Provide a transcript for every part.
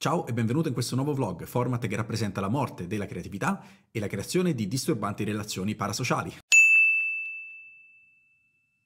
Ciao e benvenuto in questo nuovo vlog, format che rappresenta la morte della creatività e la creazione di disturbanti relazioni parasociali.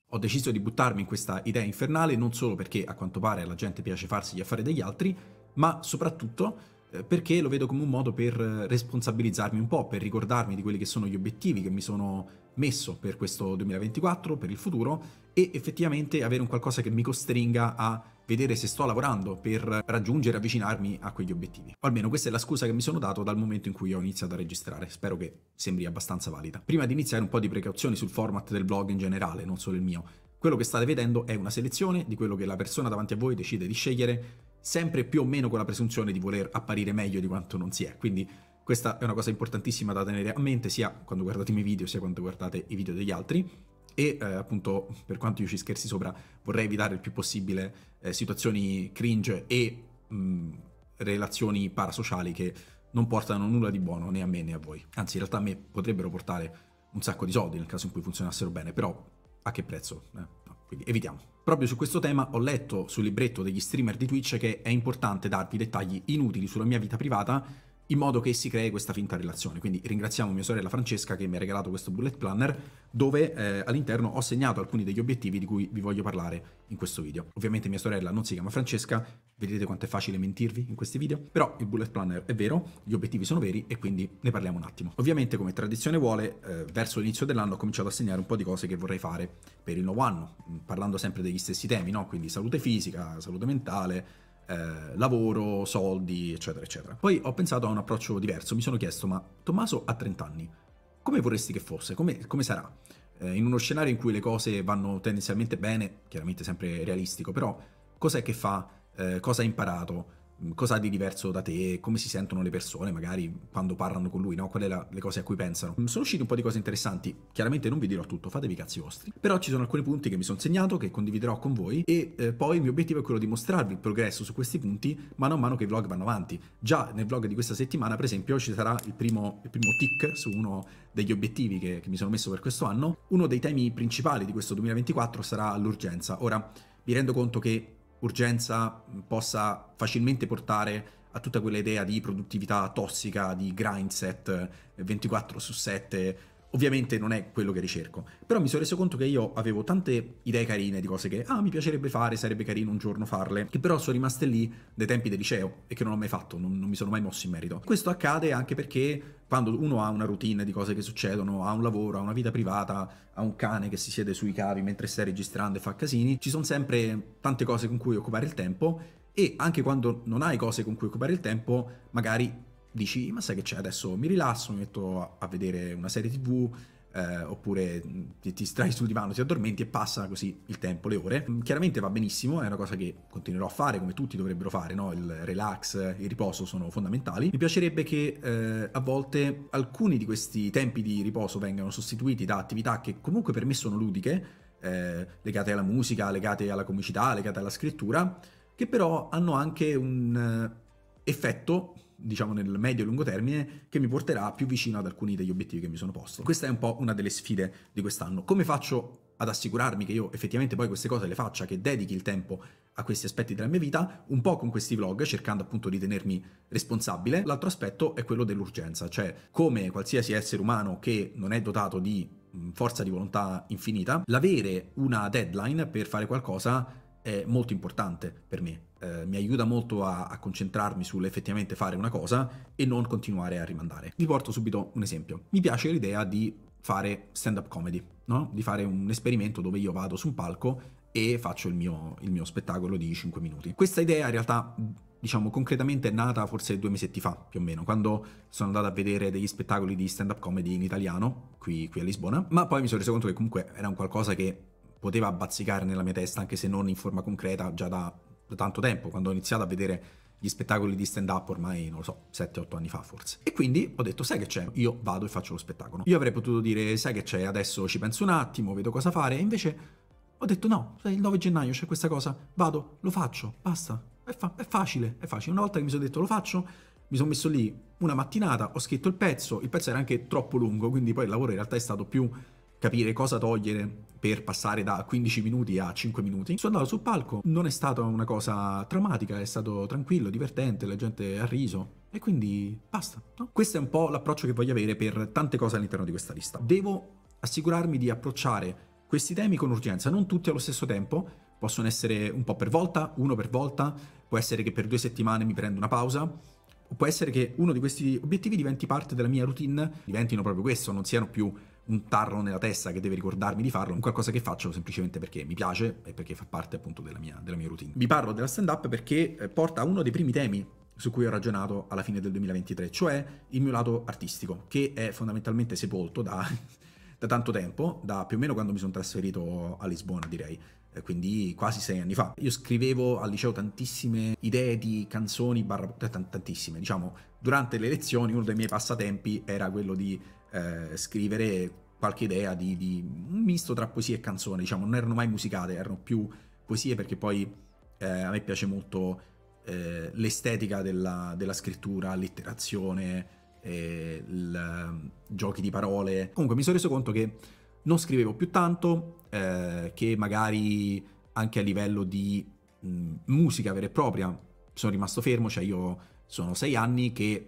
Ho deciso di buttarmi in questa idea infernale non solo perché a quanto pare alla gente piace farsi gli affari degli altri, ma soprattutto eh, perché lo vedo come un modo per eh, responsabilizzarmi un po', per ricordarmi di quelli che sono gli obiettivi che mi sono messo per questo 2024, per il futuro e effettivamente avere un qualcosa che mi costringa a vedere se sto lavorando per raggiungere, avvicinarmi a quegli obiettivi. O almeno questa è la scusa che mi sono dato dal momento in cui ho iniziato a registrare, spero che sembri abbastanza valida. Prima di iniziare un po' di precauzioni sul format del blog in generale, non solo il mio. Quello che state vedendo è una selezione di quello che la persona davanti a voi decide di scegliere, sempre più o meno con la presunzione di voler apparire meglio di quanto non si è, quindi questa è una cosa importantissima da tenere a mente sia quando guardate i miei video sia quando guardate i video degli altri e eh, appunto per quanto io ci scherzi sopra vorrei evitare il più possibile eh, situazioni cringe e mh, mm, relazioni parasociali che non portano nulla di buono né a me né a voi. Anzi, in realtà a me potrebbero portare un sacco di soldi nel caso in cui funzionassero bene, però a che prezzo? Eh, no, quindi evitiamo. Proprio su questo tema ho letto sul libretto degli streamer di Twitch che è importante darvi dettagli inutili sulla mia vita privata in modo che si crei questa finta relazione. Quindi ringraziamo mia sorella Francesca che mi ha regalato questo bullet planner dove eh, all'interno ho segnato alcuni degli obiettivi di cui vi voglio parlare in questo video. Ovviamente mia sorella non si chiama Francesca, vedete quanto è facile mentirvi in questi video, però il bullet planner è vero, gli obiettivi sono veri e quindi ne parliamo un attimo. Ovviamente come tradizione vuole, eh, verso l'inizio dell'anno ho cominciato a segnare un po' di cose che vorrei fare per il nuovo anno, mm, parlando sempre degli stessi temi, no? quindi salute fisica, salute mentale, eh, lavoro, soldi, eccetera, eccetera. Poi ho pensato a un approccio diverso, mi sono chiesto, ma Tommaso ha 30 anni, come vorresti che fosse? Come, come sarà? Eh, in uno scenario in cui le cose vanno tendenzialmente bene, chiaramente sempre realistico, però cos'è che fa? Eh, cosa ha imparato? cosa ha di diverso da te, come si sentono le persone magari quando parlano con lui, no? quali sono le cose a cui pensano. Mm, sono uscite un po' di cose interessanti, chiaramente non vi dirò tutto, fatevi i cazzi vostri, però ci sono alcuni punti che mi sono segnato, che condividerò con voi e eh, poi il mio obiettivo è quello di mostrarvi il progresso su questi punti mano a mano che i vlog vanno avanti. Già nel vlog di questa settimana per esempio ci sarà il primo, il primo tick su uno degli obiettivi che, che mi sono messo per questo anno, uno dei temi principali di questo 2024 sarà l'urgenza. Ora, vi rendo conto che urgenza possa facilmente portare a tutta quell'idea di produttività tossica, di grindset 24 eh, su 7, Ovviamente non è quello che ricerco, però mi sono reso conto che io avevo tante idee carine di cose che, ah, mi piacerebbe fare, sarebbe carino un giorno farle, che però sono rimaste lì dai tempi del liceo e che non ho mai fatto, non, non mi sono mai mosso in merito. Questo accade anche perché quando uno ha una routine di cose che succedono, ha un lavoro, ha una vita privata, ha un cane che si siede sui cavi mentre stai registrando e fa casini, ci sono sempre tante cose con cui occupare il tempo e anche quando non hai cose con cui occupare il tempo, magari dici, ma sai che c'è adesso? Mi rilasso, mi metto a vedere una serie tv, eh, oppure mm, ti, ti strai sul divano, ti addormenti e passa così il tempo, le ore. Mm, chiaramente va benissimo, è una cosa che continuerò a fare come tutti dovrebbero fare, no? il relax, il riposo sono fondamentali. Mi piacerebbe che eh, a volte alcuni di questi tempi di riposo vengano sostituiti da attività che comunque per me sono ludiche, eh, legate alla musica, legate alla comicità, legate alla scrittura, che però hanno anche un eh, effetto diciamo nel medio e lungo termine, che mi porterà più vicino ad alcuni degli obiettivi che mi sono posto. Questa è un po' una delle sfide di quest'anno. Come faccio ad assicurarmi che io effettivamente poi queste cose le faccia, che dedichi il tempo a questi aspetti della mia vita, un po' con questi vlog, cercando appunto di tenermi responsabile. L'altro aspetto è quello dell'urgenza, cioè come qualsiasi essere umano che non è dotato di mm, forza di volontà infinita, l'avere una deadline per fare qualcosa è molto importante per me eh, mi aiuta molto a, a concentrarmi sull'effettivamente fare una cosa e non continuare a rimandare. Vi porto subito un esempio. Mi piace l'idea di fare stand-up comedy, no? di fare un esperimento dove io vado su un palco e faccio il mio, il mio spettacolo di 5 minuti. Questa idea in realtà diciamo concretamente è nata forse due mesetti fa più o meno, quando sono andato a vedere degli spettacoli di stand-up comedy in italiano qui, qui a Lisbona, ma poi mi sono reso conto che comunque era un qualcosa che poteva bazzicare nella mia testa, anche se non in forma concreta, già da da tanto tempo, quando ho iniziato a vedere gli spettacoli di stand up ormai, non lo so, 7-8 anni fa forse. E quindi ho detto, sai che c'è, io vado e faccio lo spettacolo. Io avrei potuto dire, sai che c'è, adesso ci penso un attimo, vedo cosa fare, e invece ho detto no, il 9 gennaio c'è questa cosa, vado, lo faccio, basta. È, fa- è facile, è facile. Una volta che mi sono detto lo faccio, mi sono messo lì una mattinata, ho scritto il pezzo, il pezzo era anche troppo lungo, quindi poi il lavoro in realtà è stato più capire cosa togliere per passare da 15 minuti a 5 minuti. Sono andato sul palco, non è stata una cosa traumatica, è stato tranquillo, divertente, la gente ha riso. E quindi basta. No? Questo è un po' l'approccio che voglio avere per tante cose all'interno di questa lista. Devo assicurarmi di approcciare questi temi con urgenza, non tutti allo stesso tempo, possono essere un po' per volta, uno per volta, può essere che per due settimane mi prendo una pausa, può essere che uno di questi obiettivi diventi parte della mia routine, diventino proprio questo, non siano più un tarro nella testa che deve ricordarmi di farlo, un qualcosa che faccio semplicemente perché mi piace e perché fa parte appunto della mia, della mia routine. Vi parlo della stand-up perché eh, porta a uno dei primi temi su cui ho ragionato alla fine del 2023, cioè il mio lato artistico, che è fondamentalmente sepolto da, da tanto tempo, da più o meno quando mi sono trasferito a Lisbona direi eh, quindi quasi sei anni fa. Io scrivevo al liceo tantissime idee di canzoni, barra, tantissime, diciamo, durante le lezioni uno dei miei passatempi era quello di eh, scrivere qualche idea di, di, un misto tra poesie e canzone, diciamo, non erano mai musicate, erano più poesie perché poi eh, a me piace molto eh, l'estetica della, della scrittura, l'itterazione, eh, ehm, giochi di parole. Comunque mi sono reso conto che non scrivevo più tanto, eh, che magari anche a livello di mh, musica vera e propria sono rimasto fermo, cioè io sono sei anni che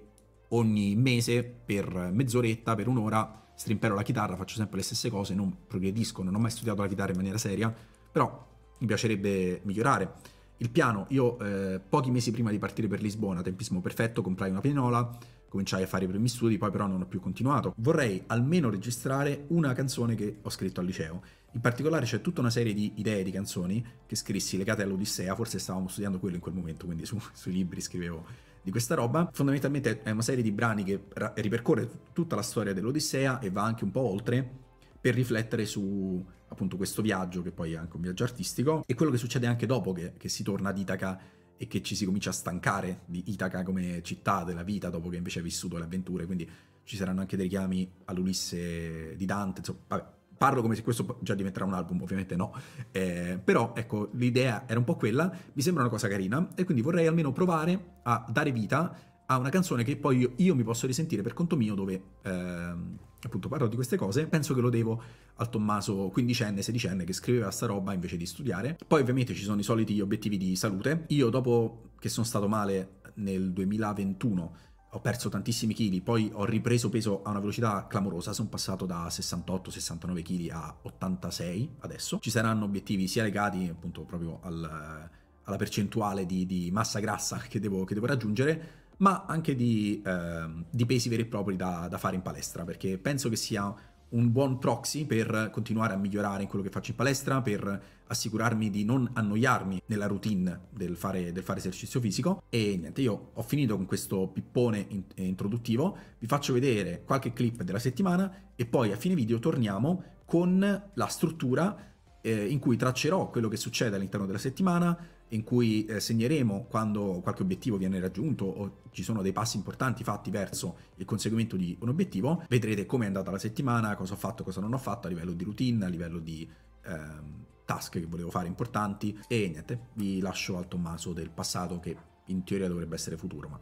ogni mese per mezz'oretta, per un'ora strimpero la chitarra, faccio sempre le stesse cose, non progredisco, non ho mai studiato la chitarra in maniera seria, però mi piacerebbe migliorare. Il piano, io eh, pochi mesi prima di partire per Lisbona, tempismo perfetto, comprai una pianola, cominciai a fare i primi studi, poi però non ho più continuato. Vorrei almeno registrare una canzone che ho scritto al liceo. In particolare c'è tutta una serie di idee di canzoni che scrissi legate all'Odissea, forse stavamo studiando quello in quel momento, quindi su, sui libri scrivevo di questa roba, fondamentalmente è una serie di brani che ra- ripercorre tutta la storia dell'Odissea e va anche un po' oltre per riflettere su appunto questo viaggio, che poi è anche un viaggio artistico, e quello che succede anche dopo che, che si torna ad Itaca e che ci si comincia a stancare di Itaca come città, della vita, dopo che invece ha vissuto le avventure, quindi ci saranno anche dei richiami all'Ulisse di Dante, insomma, vabbè, parlo come se questo già diventerà un album, ovviamente no, eh, però ecco l'idea era un po' quella, mi sembra una cosa carina e quindi vorrei almeno provare a dare vita a una canzone che poi io, io mi posso risentire per conto mio dove ehm, appunto parlo di queste cose, penso che lo devo al Tommaso quindicenne, sedicenne che scriveva sta roba invece di studiare. Poi ovviamente ci sono i soliti obiettivi di salute. Io dopo che sono stato male nel 2021 ho perso tantissimi chili, poi ho ripreso peso a una velocità clamorosa, sono passato da 68-69 kg a 86 adesso. Ci saranno obiettivi sia legati appunto proprio al, alla percentuale di, di, massa grassa che devo, che devo raggiungere, ma anche di, eh, di, pesi veri e propri da, da, fare in palestra, perché penso che sia un buon proxy per continuare a migliorare in quello che faccio in palestra, per assicurarmi di non annoiarmi nella routine del fare, del fare esercizio fisico. E niente, io ho finito con questo pippone in, eh, introduttivo, vi faccio vedere qualche clip della settimana e poi a fine video torniamo con la struttura eh, in cui traccerò quello che succede all'interno della settimana, in cui eh, segneremo quando qualche obiettivo viene raggiunto o ci sono dei passi importanti fatti verso il conseguimento di un obiettivo, vedrete come è andata la settimana, cosa ho fatto, cosa non ho fatto a livello di routine, a livello di ehm, task che volevo fare importanti e niente, vi lascio al Tommaso del passato che in teoria dovrebbe essere futuro, ma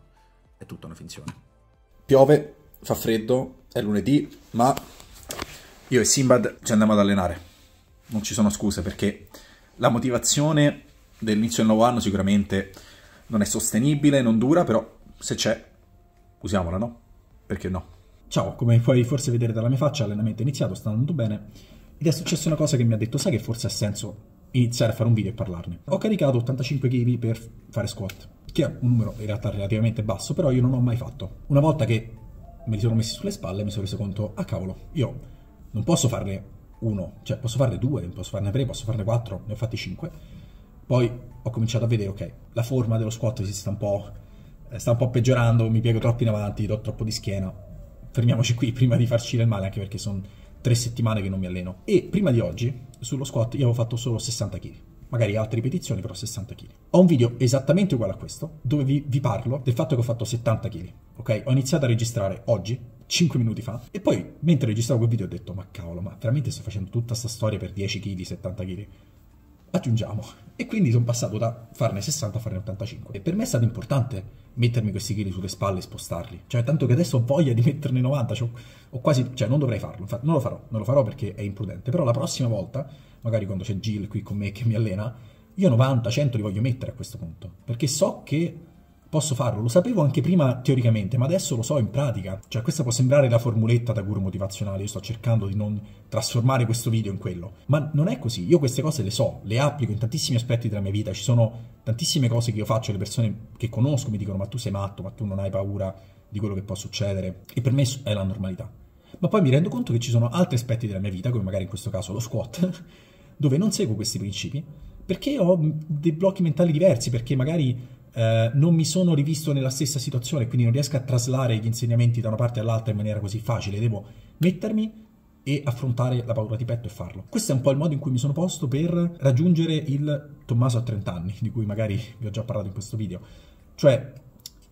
è tutta una finzione. Piove, fa freddo, è lunedì, ma io e Simbad ci andiamo ad allenare. Non ci sono scuse perché la motivazione dell'inizio del nuovo anno sicuramente non è sostenibile, non dura, però se c'è usiamola, no? Perché no? Ciao, come puoi forse vedere dalla mia faccia, l'allenamento è iniziato, sta andando bene ed è successa una cosa che mi ha detto, sai che forse ha senso iniziare a fare un video e parlarne. Ho caricato 85 kg per fare squat, che è un numero in realtà relativamente basso, però io non ho mai fatto. Una volta che me li sono messi sulle spalle mi sono reso conto, ah cavolo, io non posso farne uno, cioè posso farne due, posso farne tre, posso farne quattro, ne ho fatti cinque poi ho cominciato a vedere, ok, la forma dello squat si sta un po', eh, sta un po peggiorando, mi piego troppo in avanti, do troppo di schiena. Fermiamoci qui prima di farci del male, anche perché sono tre settimane che non mi alleno. E prima di oggi, sullo squat, io avevo fatto solo 60 kg magari altre ripetizioni, però 60 kg. Ho un video esattamente uguale a questo, dove vi, vi, parlo del fatto che ho fatto 70 kg, ok? Ho iniziato a registrare oggi, 5 minuti fa, e poi mentre registravo quel video ho detto, ma cavolo, ma veramente sto facendo tutta questa storia per 10 kg, 70 kg? aggiungiamo. E quindi sono passato da farne 60 a farne 85. E per me è stato importante mettermi questi chili sulle spalle e spostarli. Cioè, tanto che adesso ho voglia di metterne 90, cioè, ho quasi, cioè non dovrei farlo, infatti non lo farò, non lo farò perché è imprudente. Però la prossima volta, magari quando c'è Jill qui con me che mi allena, io 90, 100 li voglio mettere a questo punto, perché so che Posso farlo, lo sapevo anche prima teoricamente, ma adesso lo so in pratica. Cioè, questa può sembrare la formuletta da guru motivazionale, io sto cercando di non trasformare questo video in quello, ma non è così. Io queste cose le so, le applico in tantissimi aspetti della mia vita, ci sono tantissime cose che io faccio, le persone che conosco mi dicono "Ma tu sei matto, ma tu non hai paura di quello che può succedere" e per me è la normalità. Ma poi mi rendo conto che ci sono altri aspetti della mia vita, come magari in questo caso lo squat, dove non seguo questi principi perché ho mhmm, dei blocchi mentali diversi, perché magari eh, non mi sono rivisto nella stessa situazione, quindi non riesco a traslare gli insegnamenti da una parte all'altra in maniera così facile, devo mettermi e affrontare la paura di petto e farlo. Questo è un po' il modo in cui mi sono posto per raggiungere il Tommaso a 30 anni, di cui magari vi ho già parlato in questo video. Cioè,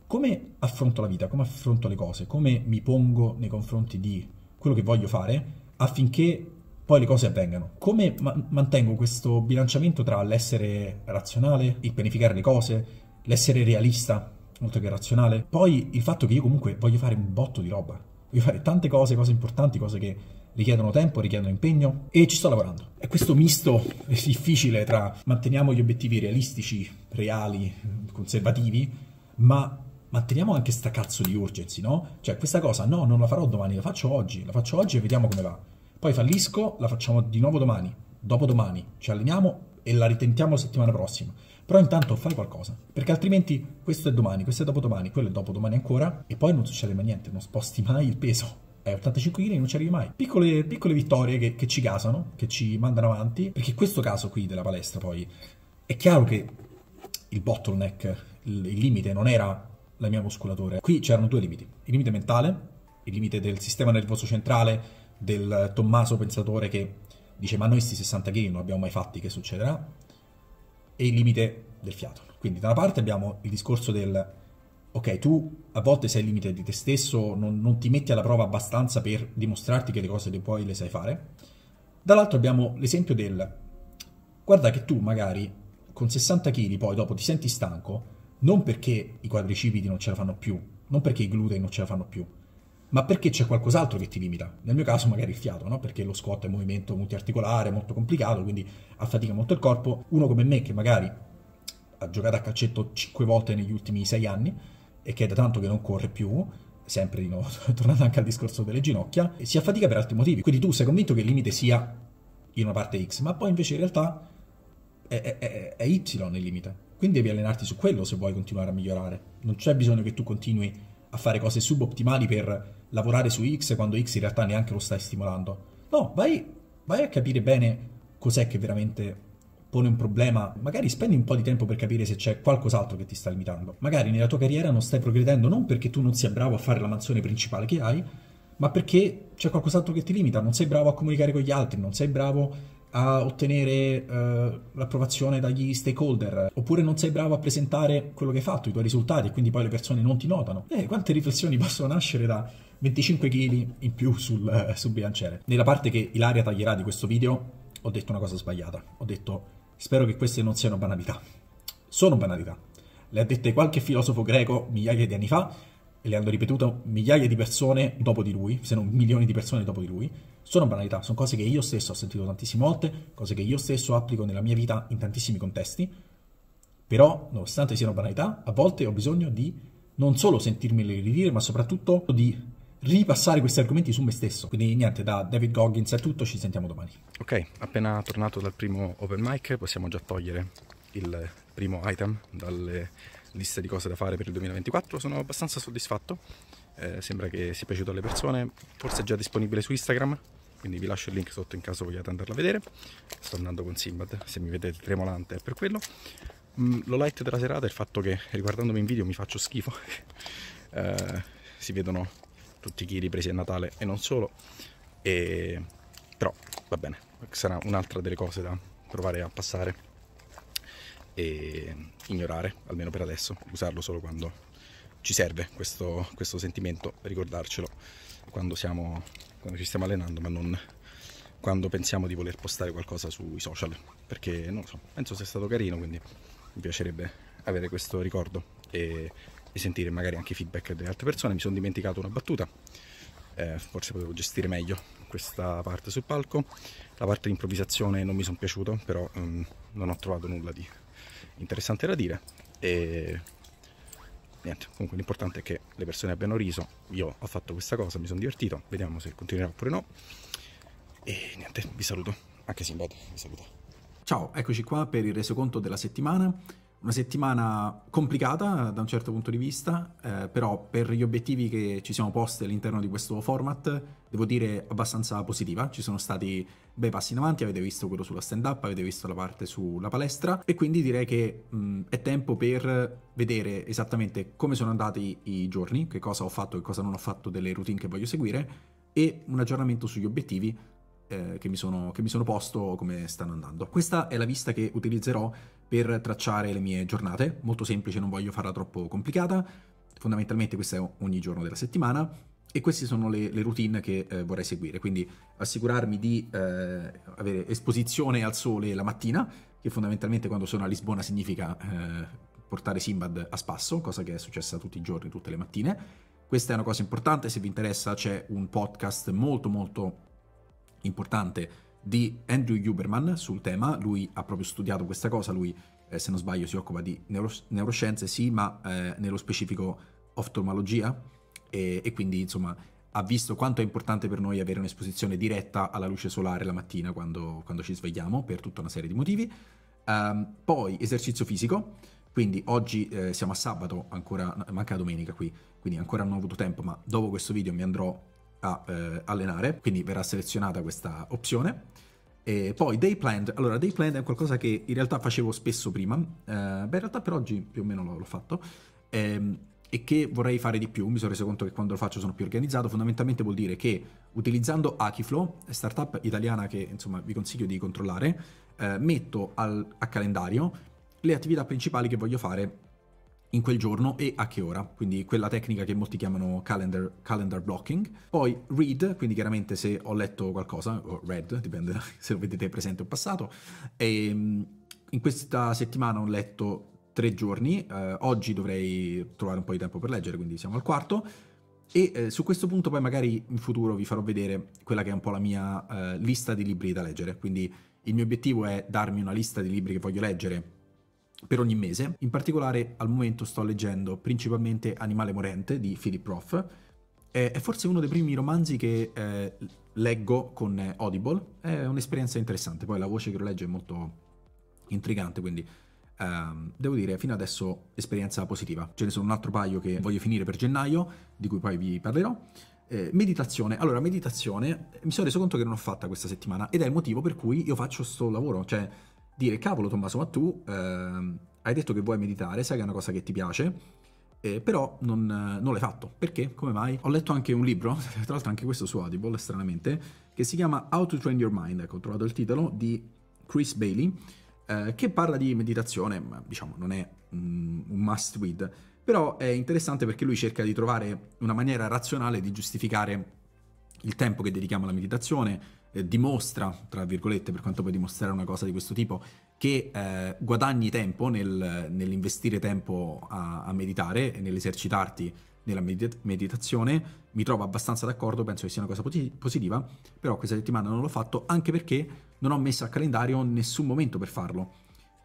come affronto la vita, come affronto le cose, come mi pongo nei confronti di quello che voglio fare affinché poi le cose avvengano. Come ma mantengo questo bilanciamento tra l'essere razionale, il pianificare le cose, l'essere realista, oltre che razionale. Poi il fatto che io comunque voglio fare un botto di roba, voglio fare tante cose, cose importanti, cose che richiedono tempo, richiedono impegno e ci sto lavorando. È questo misto difficile tra manteniamo gli obiettivi realistici, reali, conservativi, ma manteniamo anche sta cazzo di urgency, no? Cioè questa cosa no, non la farò domani, la faccio oggi, la faccio oggi e vediamo come va. Poi fallisco, la facciamo di nuovo domani, dopodomani, ci alleniamo e la ritentiamo la settimana prossima. Però intanto fai qualcosa, perché altrimenti questo è domani, questo è dopodomani, quello è dopodomani ancora, e poi non succede mai niente, non sposti mai il peso. È 85 kg e non ci arrivi mai. Piccole, piccole vittorie che, che ci casano, che ci mandano avanti, perché questo caso qui della palestra poi è chiaro che il bottleneck, il, il limite non era la mia muscolatura. Qui c'erano due limiti, il limite mentale, il limite del sistema nervoso centrale, del Tommaso pensatore che dice ma noi sti 60 kg non abbiamo mai fatti, che succederà? e il limite del fiato. Quindi da una parte abbiamo il discorso del ok, tu a volte sei al limite di te stesso, non, non, ti metti alla prova abbastanza per dimostrarti che le cose le puoi, le sai fare. Dall'altro abbiamo l'esempio del guarda che tu magari con 60 kg poi dopo ti senti stanco, non perché i quadricipiti non ce la fanno più, non perché i glutei non ce la fanno più, ma perché c'è qualcos'altro che ti limita. Nel mio caso magari il fiato, no? perché lo squat è un movimento multiarticolare, molto complicato, quindi affatica molto il corpo. Uno come me che magari ha giocato a calcetto 5 volte negli ultimi 6 anni e che è da tanto che non corre più, sempre di nuovo tornando anche al discorso delle ginocchia, si affatica per altri motivi. Quindi tu sei convinto che il limite sia in una parte X, ma poi invece in realtà è, è, è, è Y il limite. Quindi devi allenarti su quello se vuoi continuare a migliorare. Non c'è bisogno che tu continui a fare cose subottimali per lavorare su X quando X in realtà neanche lo stai stimolando. No, vai, vai a capire bene cos'è che veramente pone un problema, magari spendi un po' di tempo per capire se c'è qualcos'altro che ti sta limitando. Magari nella tua carriera non stai progredendo non perché tu non sia bravo a fare la mansione principale che hai, ma perché c'è qualcos'altro che ti limita, non sei bravo a comunicare con gli altri, non sei bravo a ottenere eh, l'approvazione dagli stakeholder, oppure non sei bravo a presentare quello che hai fatto, i tuoi risultati, e quindi poi le persone non ti notano. Eh, quante riflessioni possono nascere da 25 kg in più sul, eh, sul bilanciere? Nella parte che Ilaria taglierà di questo video ho detto una cosa sbagliata, ho detto spero che queste non siano banalità. Sono banalità, le ha dette qualche filosofo greco migliaia di anni fa e le hanno ripetute migliaia di persone dopo di lui, se non milioni di persone dopo di lui, sono banalità, sono cose che io stesso ho sentito tantissime volte, cose che io stesso applico nella mia vita in tantissimi contesti, però nonostante siano banalità, a volte ho bisogno di non solo sentirmele ridire, ma soprattutto di ripassare questi argomenti su me stesso. Quindi niente, da David Goggins è tutto, ci sentiamo domani. Ok, appena tornato dal primo open mic possiamo già togliere il primo item dalle lista di cose da fare per il 2024. Sono abbastanza soddisfatto, eh, sembra che sia piaciuto alle persone, forse è già disponibile su Instagram, quindi vi lascio il link sotto in caso vogliate andarla a vedere. Sto andando con Simbad, se mi vedete tremolante è per quello. Mm, lo light della serata è il fatto che riguardandomi in video mi faccio schifo, eh, si vedono tutti i chili presi a Natale e non solo, e... però va bene, sarà un'altra delle cose da provare a passare e ignorare, almeno per adesso, usarlo solo quando ci serve questo, questo sentimento, ricordarcelo quando, siamo, quando ci stiamo allenando, ma non quando pensiamo di voler postare qualcosa sui social, perché non so, penso sia stato carino, quindi mi piacerebbe avere questo ricordo e, e sentire magari anche i feedback delle altre persone. Mi sono dimenticato una battuta, eh, forse potevo gestire meglio questa parte sul palco. La parte di improvvisazione non mi sono piaciuto, però um, non ho trovato nulla di interessante da dire. E niente, comunque l'importante è che le persone abbiano riso. Io ho fatto questa cosa, mi sono divertito. Vediamo se continuerà oppure no. E niente, vi saluto. Anche Simbad, vi saluto. Ciao, eccoci qua per il resoconto della settimana. Una settimana complicata da un certo punto di vista, eh, però per gli obiettivi che ci siamo posti all'interno di questo format, devo dire abbastanza positiva. Ci sono stati bei passi in avanti, avete visto quello sulla stand-up, avete visto la parte sulla palestra e quindi direi che mh, è tempo per vedere esattamente come sono andati i giorni, che cosa ho fatto e cosa non ho fatto delle routine che voglio seguire e un aggiornamento sugli obiettivi eh, che mi, sono, che mi sono posto come stanno andando. Questa è la vista che utilizzerò per tracciare le mie giornate, molto semplice, non voglio farla troppo complicata, fondamentalmente questo è ogni giorno della settimana e queste sono le, le routine che eh, vorrei seguire, quindi assicurarmi di eh, avere esposizione al sole la mattina, che fondamentalmente quando sono a Lisbona significa eh, portare Simbad a spasso, cosa che è successa tutti i giorni, tutte le mattine. Questa è una cosa importante, se vi interessa c'è un podcast molto molto importante di Andrew Huberman sul tema, lui ha proprio studiato questa cosa, lui eh, se non sbaglio si occupa di neuro- neuroscienze, sì, ma eh, nello specifico oftalmologia e, e, quindi insomma ha visto quanto è importante per noi avere un'esposizione diretta alla luce solare la mattina quando, quando ci svegliamo per tutta una serie di motivi. Um, poi esercizio fisico, quindi oggi eh, siamo a sabato, ancora manca domenica qui, quindi ancora non ho avuto tempo, ma dopo questo video mi andrò a eh, allenare, quindi verrà selezionata questa opzione. E poi day planned, allora day planned è qualcosa che in realtà facevo spesso prima, eh, beh in realtà per oggi più o meno l'ho fatto, ehm, e che vorrei fare di più, mi sono reso conto che quando lo faccio sono più organizzato, fondamentalmente vuol dire che utilizzando Akiflow, startup italiana che insomma vi consiglio di controllare, eh, metto al, a calendario le attività principali che voglio fare in quel giorno e a che ora, quindi quella tecnica che molti chiamano calendar, calendar, blocking. Poi read, quindi chiaramente se ho letto qualcosa, o read, dipende se lo vedete presente o passato, e ehm, in questa settimana ho letto tre giorni, eh, oggi dovrei trovare un po' di tempo per leggere, quindi siamo al quarto, e eh, su questo punto poi magari in futuro vi farò vedere quella che è un po' la mia eh, lista di libri da leggere, quindi il mio obiettivo è darmi una lista di libri che voglio leggere per ogni mese. In particolare al momento sto leggendo principalmente Animale Morente di Philip Roth. È forse uno dei primi romanzi che eh, leggo con Audible. È un'esperienza interessante. Poi la voce che lo legge è molto intrigante, quindi ehm, devo dire fino adesso esperienza positiva. Ce ne sono un altro paio che voglio finire per gennaio, di cui poi vi parlerò. Eh, meditazione. Allora, meditazione mi sono reso conto che non ho fatta questa settimana ed è il motivo per cui io faccio questo lavoro. Cioè, dire cavolo Tommaso ma tu eh, hai detto che vuoi meditare, sai che è una cosa che ti piace, eh, però non, non, l'hai fatto. Perché? Come mai? Ho letto anche un libro, tra l'altro anche questo su Audible, stranamente, che si chiama How to Train Your Mind, ecco, ho trovato il titolo, di Chris Bailey, eh, che parla di meditazione, ma diciamo non è mm, un must read, però è interessante perché lui cerca di trovare una maniera razionale di giustificare il tempo che dedichiamo alla meditazione, eh, dimostra, tra virgolette, per quanto puoi dimostrare una cosa di questo tipo, che eh, guadagni tempo nel, nell'investire tempo a, a meditare e nell'esercitarti nella medit- meditazione, mi trovo abbastanza d'accordo, penso che sia una cosa posit- positiva, però questa settimana non l'ho fatto anche perché non ho messo a calendario nessun momento per farlo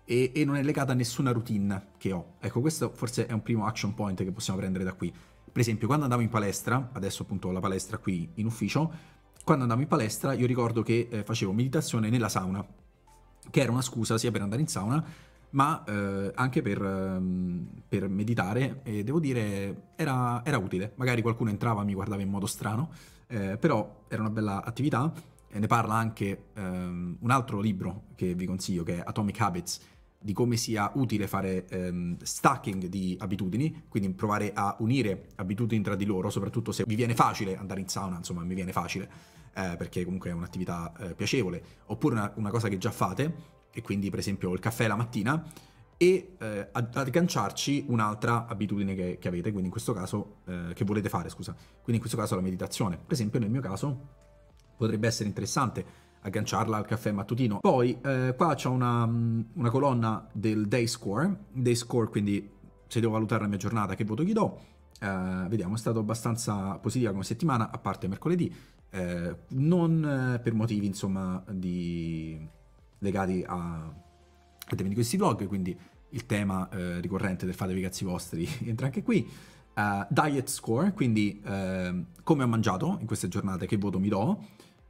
e, e non è legata a nessuna routine che ho. Ecco, questo forse è un primo action point che possiamo prendere da qui. Per esempio, quando andavo in palestra, adesso appunto ho la palestra qui in ufficio, quando andavo in palestra io ricordo che eh, facevo meditazione nella sauna, che era una scusa sia per andare in sauna, ma eh, anche per, ehm, per, meditare e devo dire era, era, utile. Magari qualcuno entrava e mi guardava in modo strano, eh, però era una bella attività e ne parla anche ehm, un altro libro che vi consiglio che è Atomic Habits di come sia utile fare ehm, stacking di abitudini, quindi provare a unire abitudini tra di loro, soprattutto se vi viene facile andare in sauna, insomma mi viene facile, eh, perché comunque è un'attività eh, piacevole, oppure una, una, cosa che già fate, e quindi per esempio il caffè la mattina, e eh, agganciarci un'altra abitudine che, che, avete, quindi in questo caso, eh, che volete fare, scusa, quindi in questo caso la meditazione. Per esempio nel mio caso potrebbe essere interessante agganciarla al caffè mattutino. Poi eh, qua c'è una, mm, una, colonna del day score, day score quindi se devo valutare la mia giornata che voto gli do, eh, vediamo è stata abbastanza positiva come settimana, a parte mercoledì, eh, non eh, per motivi insomma di, legati a, ai temi di questi vlog, quindi il tema eh, ricorrente del fatevi i cazzi vostri entra anche qui. Uh, diet score, quindi come ho mangiato in queste giornate, che voto mi do,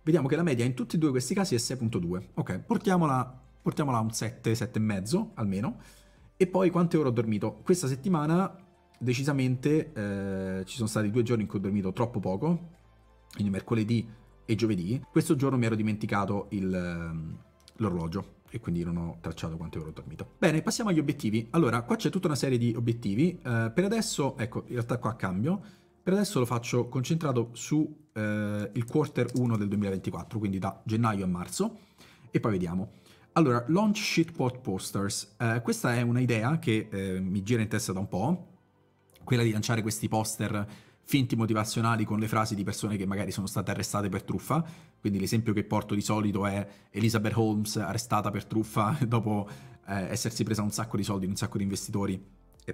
vediamo che la media in tutti e due questi casi è 6.2. Ok, portiamola, portiamola a un 7, 7,5 almeno. E poi quante ore ho dormito? Questa settimana decisamente eh, ci sono stati due giorni in cui ho dormito troppo poco, quindi mercoledì e giovedì. Questo giorno mi ero dimenticato ehm, l'orologio e quindi non ho tracciato quante ore ho dormito. Bene, passiamo agli obiettivi. Allora, qua c'è tutta una serie di obiettivi. Eh, per adesso, ecco, in realtà qua cambio per adesso lo faccio concentrato su eh, il quarter 1 del 2024, quindi da gennaio a marzo, e poi vediamo. Allora, launch shitpot posters. Eh, questa è un'idea che eh, mi gira in testa da un po', quella di lanciare questi poster finti motivazionali con le frasi di persone che magari sono state arrestate per truffa. Quindi l'esempio che porto di solito è Elizabeth Holmes arrestata per truffa dopo eh, essersi presa un sacco di soldi, in un sacco di investitori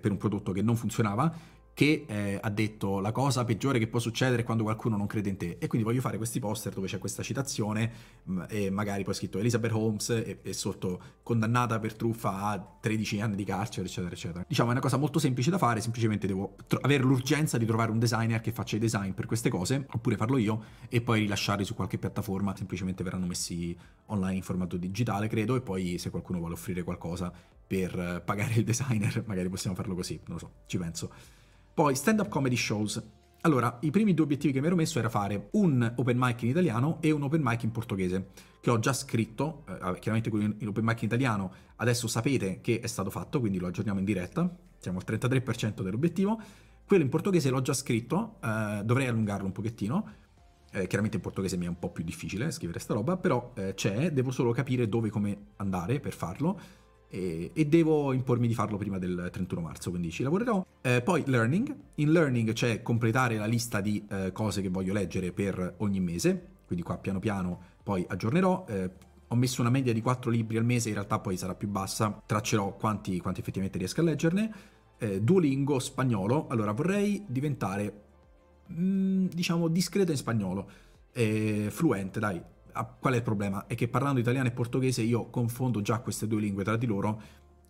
per un prodotto che non funzionava che eh, ha detto la cosa peggiore che può succedere quando qualcuno non crede in te e quindi voglio fare questi poster dove c'è questa citazione mh, mm, e magari poi è scritto Elizabeth Holmes e, e, sotto condannata per truffa a 13 anni di carcere eccetera eccetera diciamo è una cosa molto semplice da fare semplicemente devo avere l'urgenza di trovare un designer che faccia i design per queste cose oppure farlo io e poi rilasciarli su qualche piattaforma semplicemente verranno messi online in formato digitale credo e poi se qualcuno vuole offrire qualcosa per eh, pagare il designer magari possiamo farlo così non lo so ci penso poi stand-up comedy shows. Allora, i primi due obiettivi che mi ero messo era fare un open mic in italiano e un open mic in portoghese, che ho già scritto, eh, ah, chiaramente quello in open mic in italiano adesso sapete che è stato fatto, quindi lo aggiorniamo in diretta, siamo al 33% dell'obiettivo, quello in portoghese l'ho già scritto, eh, dovrei allungarlo un pochettino, eh, chiaramente in portoghese mi è un po' più difficile scrivere sta roba, però eh, c'è, devo solo capire dove e come andare per farlo, e, eh, e, devo impormi di farlo prima del 31 marzo, quindi ci lavorerò. Eh, poi learning, in learning c'è completare la lista di eh, cose che voglio leggere per ogni mese, quindi qua piano piano poi aggiornerò. Eh, ho messo una media di 4 libri al mese, in realtà poi sarà più bassa, traccerò quanti, quanti effettivamente riesco a leggerne. Eh, Duolingo spagnolo, allora vorrei diventare, mh, mm, diciamo, discreto in spagnolo, eh, fluente, dai, qual è il problema? È che parlando italiano e portoghese io confondo già queste due lingue tra di loro,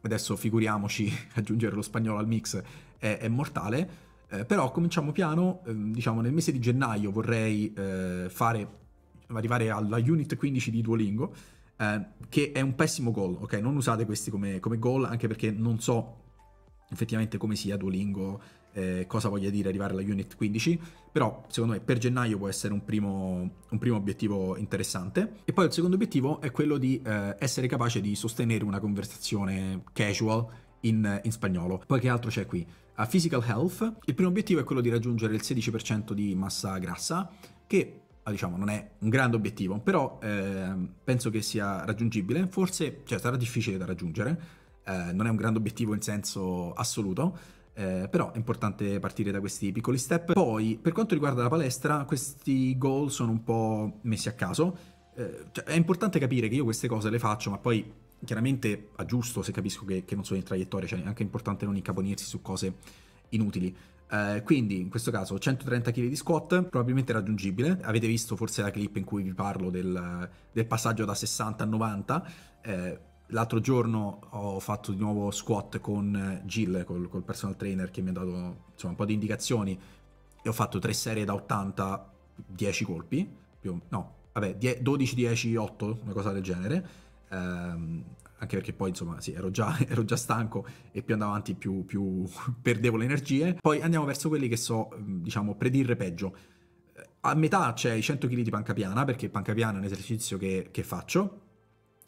adesso figuriamoci, aggiungere lo spagnolo al mix è, è mortale, eh, però cominciamo piano, eh, diciamo nel mese di gennaio vorrei eh, fare, arrivare alla unit 15 di Duolingo, eh, che è un pessimo goal, ok? Non usate questi come, come goal, anche perché non so effettivamente come sia Duolingo eh, cosa voglia dire arrivare alla unit 15, però secondo me per gennaio può essere un primo, un primo obiettivo interessante. E poi il secondo obiettivo è quello di eh, essere capace di sostenere una conversazione casual in, in spagnolo. Poi che altro c'è qui? A Physical Health, il primo obiettivo è quello di raggiungere il 16% di massa grassa, che ah, diciamo non è un grande obiettivo, però eh, penso che sia raggiungibile, forse cioè, sarà difficile da raggiungere, eh, non è un grande obiettivo in senso assoluto, eh, però è importante partire da questi piccoli step. Poi, per quanto riguarda la palestra, questi goal sono un po' messi a caso. Eh, cioè, è importante capire che io queste cose le faccio, ma poi chiaramente aggiusto se capisco che, che non sono in traiettoria, cioè è anche importante non incaponirsi su cose inutili. Uh, quindi in questo caso 130 kg di squat, probabilmente raggiungibile. Avete visto forse la clip in cui vi parlo del, del passaggio da 60 a 90. Uh, eh, l'altro giorno ho fatto di nuovo squat con eh, Jill, col, col personal trainer che mi ha dato insomma, un po' di indicazioni e ho fatto tre serie da 80, 10 colpi, più, no, vabbè, 12, 10, 8, una cosa del genere. Ehm, anche perché poi insomma sì, ero già, ero già stanco e più andavo avanti più, più perdevo le energie. Poi andiamo verso quelli che so, diciamo, predire peggio. Eh, a metà c'è i 100 kg di panca piana, perché panca piana è un esercizio che, che faccio,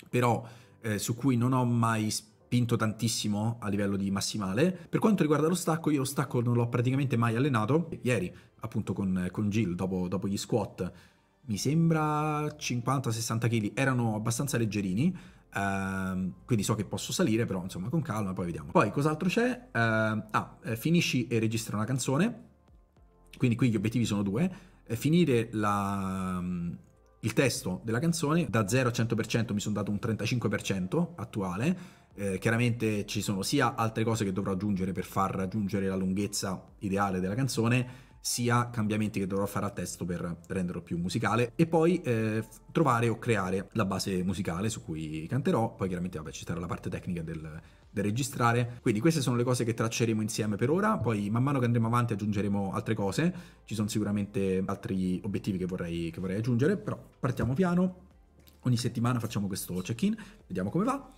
però eh, su cui non ho mai spinto tantissimo a livello di massimale. Per quanto riguarda lo stacco, io lo stacco non l'ho praticamente mai allenato. Ieri, appunto con, eh, con Jill, dopo, dopo gli squat, mi sembra 50-60 kg, erano abbastanza leggerini. Uh, quindi so che posso salire, però insomma con calma, poi vediamo. Poi cos'altro c'è? Uh, ah, eh, finisci e registra una canzone. Quindi qui gli obiettivi sono due. Finire la, il testo della canzone da 0 a 100% mi sono dato un 35% attuale, eh, chiaramente ci sono sia altre cose che dovrò aggiungere per far raggiungere la lunghezza ideale della canzone, sia cambiamenti che dovrò fare al testo per renderlo più musicale e poi eh, trovare o creare la base musicale su cui canterò, poi chiaramente vabbè ci sarà la parte tecnica del, da registrare. Quindi queste sono le cose che tracceremo insieme per ora, poi man mano che andremo avanti aggiungeremo altre cose, ci sono sicuramente altri obiettivi che vorrei, che vorrei aggiungere, però partiamo piano, ogni settimana facciamo questo check-in, vediamo come va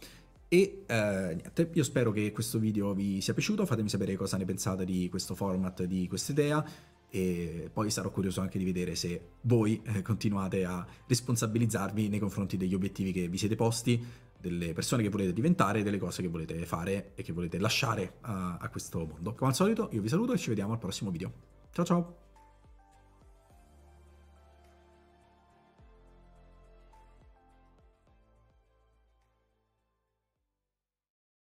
e eh, niente, io spero che questo video vi sia piaciuto, fatemi sapere cosa ne pensate di questo format, di questa idea e poi sarò curioso anche di vedere se voi eh, continuate a responsabilizzarvi nei confronti degli obiettivi che vi siete posti, delle persone che volete diventare, delle cose che volete fare e che volete lasciare a, a questo mondo. Come al solito io vi saluto e ci vediamo al prossimo video. Ciao ciao!